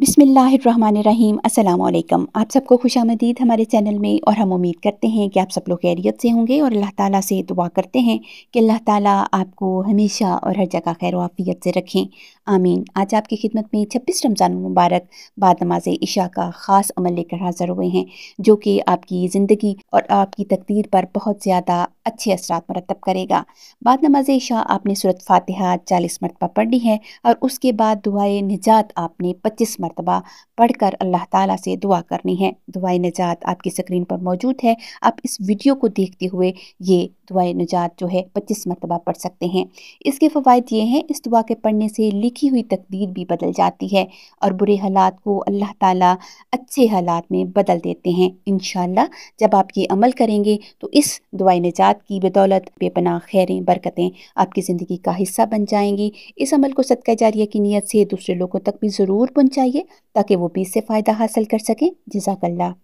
बिसमीम् अल्लाम आप सबको खुश आमदीद हमारे चैनल में और हम उम्मीद करते हैं कि आप सब लोग खैरियत से होंगे और अल्लाह ताला से दुआ करते हैं कि अल्लाह ताला आपको हमेशा और हर जगह खैर वाफियत से रखें आमीन आज आपकी खिदमत में 26 रमज़ान मुबारक बाद नमाज इशा का ख़ास अमल लेकर हाज़िर हुए हैं जो कि आपकी ज़िंदगी और आपकी तकदीर पर बहुत ज़्यादा अच्छे असरात मरतब करेगा बाद नमाज शाह आपने सूरत फातिहा चालीस मरतबा पढ़नी है और उसके बाद दुआए निजात आपने पच्चीस मरतबा पढ़कर अल्लाह ताला से दुआ करनी है दुआए निजात आपकी स्क्रीन पर मौजूद है आप इस वीडियो को देखते हुए ये दुआए निजात जो है पच्चीस मरतबा पढ़ सकते हैं इसके फ़वाद ये हैं इस दुआ के पढ़ने से लिखी हुई तकदीर भी बदल जाती है और बुरे हालात को अल्लाह ताला अच्छे हालात में बदल देते हैं इन जब आप ये अमल करेंगे तो इस दुआ निजात आपकी बदौलत बेपनाह खैरें बरकतें आपकी ज़िंदगी का हिस्सा बन जाएंगी इस अमल को सदका जारिया की नीयत से दूसरे लोगों तक भी ज़रूर पहुँचाइए ताकि वो भी इससे फ़ायदा हासिल कर सकें जजाकल्ला